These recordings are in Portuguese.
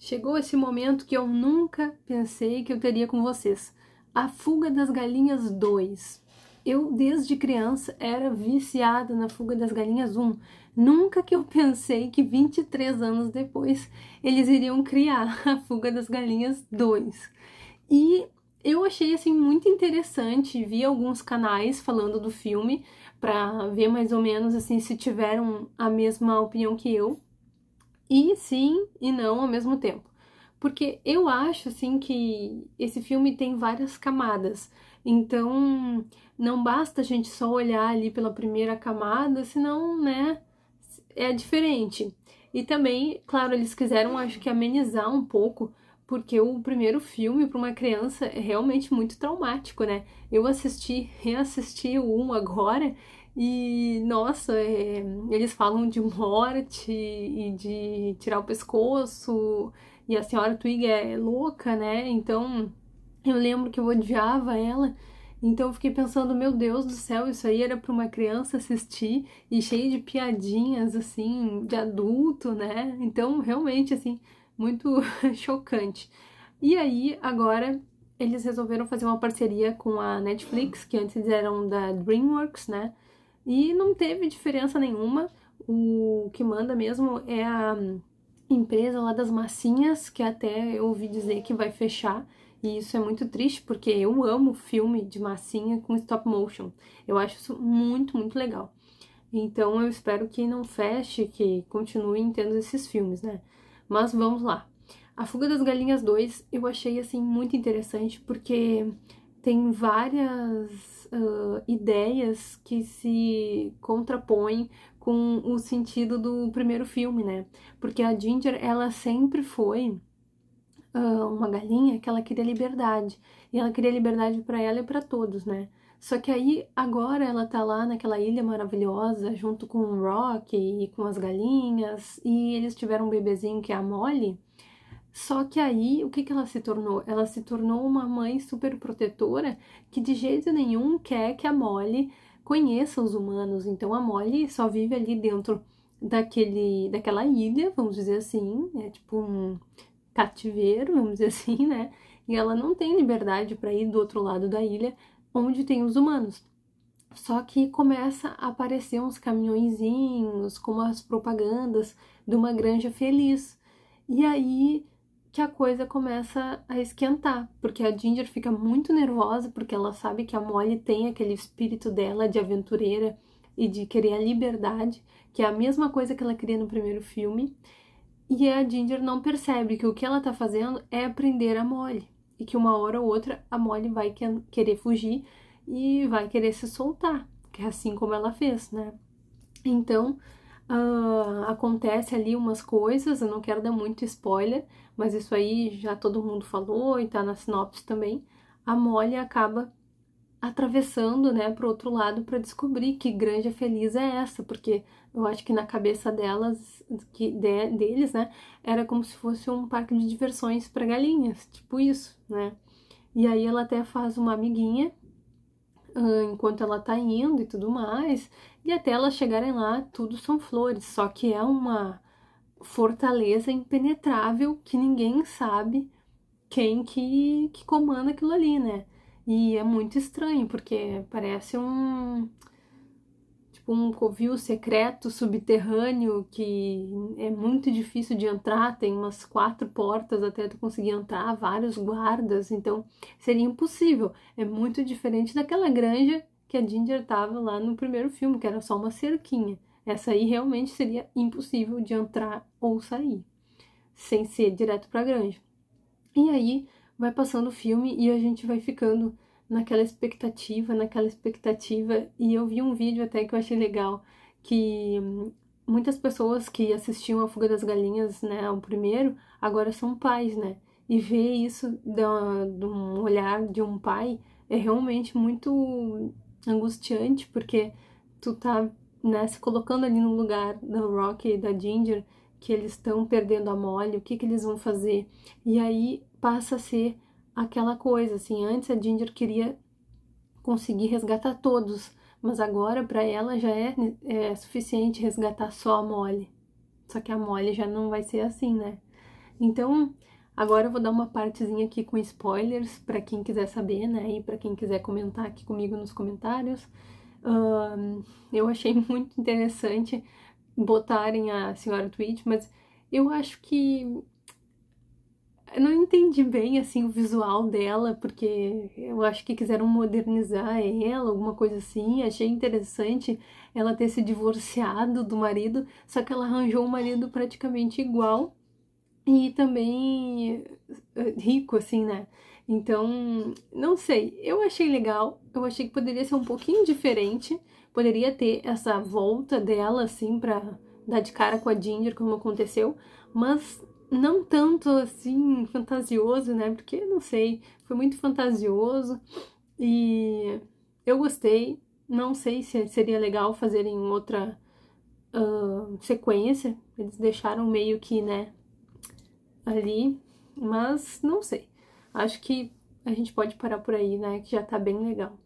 Chegou esse momento que eu nunca pensei que eu teria com vocês. A Fuga das Galinhas 2. Eu, desde criança, era viciada na Fuga das Galinhas 1. Nunca que eu pensei que 23 anos depois eles iriam criar a Fuga das Galinhas 2. E eu achei assim muito interessante, vi alguns canais falando do filme para ver mais ou menos assim se tiveram a mesma opinião que eu e sim e não ao mesmo tempo. Porque eu acho assim que esse filme tem várias camadas. Então, não basta a gente só olhar ali pela primeira camada, senão, né, é diferente. E também, claro, eles quiseram acho que amenizar um pouco porque o primeiro filme para uma criança é realmente muito traumático, né? Eu assisti, reassisti o um agora e nossa, é, eles falam de morte e de tirar o pescoço, e a senhora Twig é louca, né? Então eu lembro que eu odiava ela. Então eu fiquei pensando, meu Deus do céu, isso aí era para uma criança assistir e cheio de piadinhas assim, de adulto, né? Então realmente assim, muito chocante. E aí agora eles resolveram fazer uma parceria com a Netflix, que antes eram da DreamWorks, né? E não teve diferença nenhuma. O que manda mesmo é a empresa lá das massinhas, que até eu ouvi dizer que vai fechar. E isso é muito triste, porque eu amo filme de massinha com stop motion. Eu acho isso muito, muito legal. Então eu espero que não feche, que continuem tendo esses filmes, né? Mas vamos lá. A Fuga das Galinhas 2 eu achei assim muito interessante porque tem várias uh, ideias que se contrapõem com o sentido do primeiro filme, né? Porque a Ginger, ela sempre foi uh, uma galinha que ela queria liberdade. E ela queria liberdade para ela e para todos, né? Só que aí, agora ela tá lá naquela ilha maravilhosa, junto com o Rock e com as galinhas, e eles tiveram um bebezinho que é a Molly, só que aí, o que, que ela se tornou? Ela se tornou uma mãe super protetora que de jeito nenhum quer que a Molly conheça os humanos. Então a Molly só vive ali dentro daquele, daquela ilha, vamos dizer assim, é tipo um cativeiro, vamos dizer assim, né? E ela não tem liberdade para ir do outro lado da ilha, onde tem os humanos. Só que começa a aparecer uns caminhõezinhos, como as propagandas de uma granja feliz. E aí que a coisa começa a esquentar, porque a Ginger fica muito nervosa porque ela sabe que a Molly tem aquele espírito dela de aventureira e de querer a liberdade, que é a mesma coisa que ela queria no primeiro filme. E a Ginger não percebe que o que ela tá fazendo é aprender a Molly e que uma hora ou outra a Molly vai querer fugir e vai querer se soltar, que é assim como ela fez, né? Então, Uh, acontece ali umas coisas, eu não quero dar muito spoiler, mas isso aí já todo mundo falou e tá na sinopse também. A Molly acaba atravessando, né, pro outro lado para descobrir que granja feliz é essa, porque eu acho que na cabeça delas, que de, deles, né, era como se fosse um parque de diversões para galinhas, tipo isso, né? E aí ela até faz uma amiguinha ah, enquanto ela tá indo e tudo mais, e até elas chegarem lá, tudo são flores, só que é uma fortaleza impenetrável que ninguém sabe quem que, que comanda aquilo ali, né? E é muito estranho, porque parece um tipo um covil secreto subterrâneo que é muito difícil de entrar, tem umas quatro portas até tu conseguir entrar, vários guardas, então seria impossível. É muito diferente daquela granja que a Ginger tava lá no primeiro filme, que era só uma cerquinha. Essa aí realmente seria impossível de entrar ou sair, sem ser direto para a granja. E aí vai passando o filme e a gente vai ficando naquela expectativa, naquela expectativa. E eu vi um vídeo até que eu achei legal, que muitas pessoas que assistiam a Fuga das Galinhas, né, o primeiro, agora são pais, né? E ver isso de um olhar de um pai é realmente muito angustiante, porque tu tá né, se colocando ali no lugar do Rock e da Ginger, que eles estão perdendo a mole, o que, que eles vão fazer? E aí passa a ser aquela coisa, assim, antes a Ginger queria conseguir resgatar todos, mas agora para ela já é, é, suficiente resgatar só a Molly. Só que a Molly já não vai ser assim, né? Então, Agora eu vou dar uma partezinha aqui com spoilers para quem quiser saber, né? E para quem quiser comentar aqui comigo nos comentários. eu achei muito interessante botarem a senhora Twitch, mas eu acho que eu não entendi bem assim o visual dela, porque eu acho que quiseram modernizar ela, alguma coisa assim. Achei interessante ela ter se divorciado do marido, só que ela arranjou um marido praticamente igual e também eh, eh, rico, assim, né? Então, não sei, eu achei legal, eu achei que poderia ser um pouquinho diferente, poderia ter essa volta dela, assim, pra dar de cara com a Ginger, como aconteceu, mas não tanto, assim, fantasioso, né? Porque, não sei, foi muito fantasioso e eu gostei, não sei se seria legal fazerem outra uh, sequência, eles deixaram meio que, né, ali, mas não sei. Acho que a gente pode parar por aí, né, que já tá bem legal.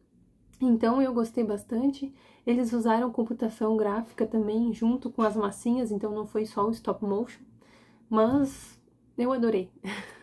Então eu gostei bastante. Eles usaram computação gráfica também junto com as massinhas, então não foi só o stop motion, mas eu adorei.